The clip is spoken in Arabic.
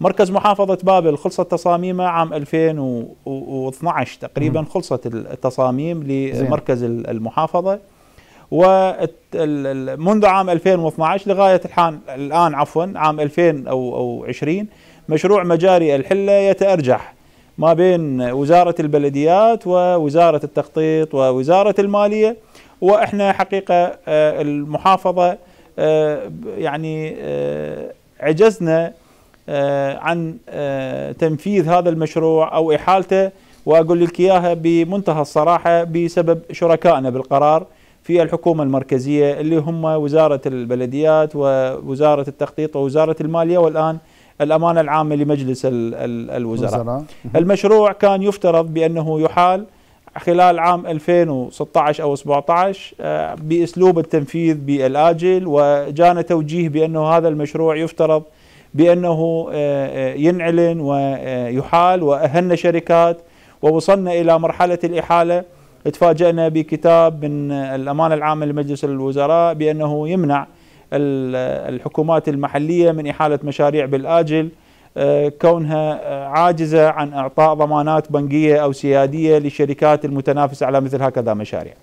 مركز محافظة بابل خلصت تصاميمه عام 2012 تقريبا خلصت التصاميم لمركز المحافظة ومنذ عام 2012 لغاية الحان الآن عفوا عام 2020 مشروع مجاري الحلة يتأرجح ما بين وزارة البلديات ووزارة التخطيط ووزارة المالية وإحنا حقيقة آه، المحافظة آه، يعني آه، عجزنا آه، عن آه، تنفيذ هذا المشروع أو إحالته وأقول لك إياها بمنتهى الصراحة بسبب شركائنا بالقرار في الحكومة المركزية اللي هم وزارة البلديات ووزارة التخطيط ووزارة المالية والآن الأمانة العامة لمجلس الوزراء المشروع كان يفترض بأنه يحال خلال عام 2016 أو 17 آه، بأسلوب التنفيذ بالآجل وجانا توجيه بأنه هذا المشروع يفترض بأنه آه، آه، ينعلن ويحال وأهلنا شركات ووصلنا إلى مرحلة الإحالة تفاجأنا بكتاب من الأمانة العامة لمجلس الوزراء بأنه يمنع الحكومات المحلية من إحالة مشاريع بالآجل آه، كونها عاجزة عن إعطاء ضمانات بنكية أو سيادية للشركات المتنافسة على مثل هكذا مشاريع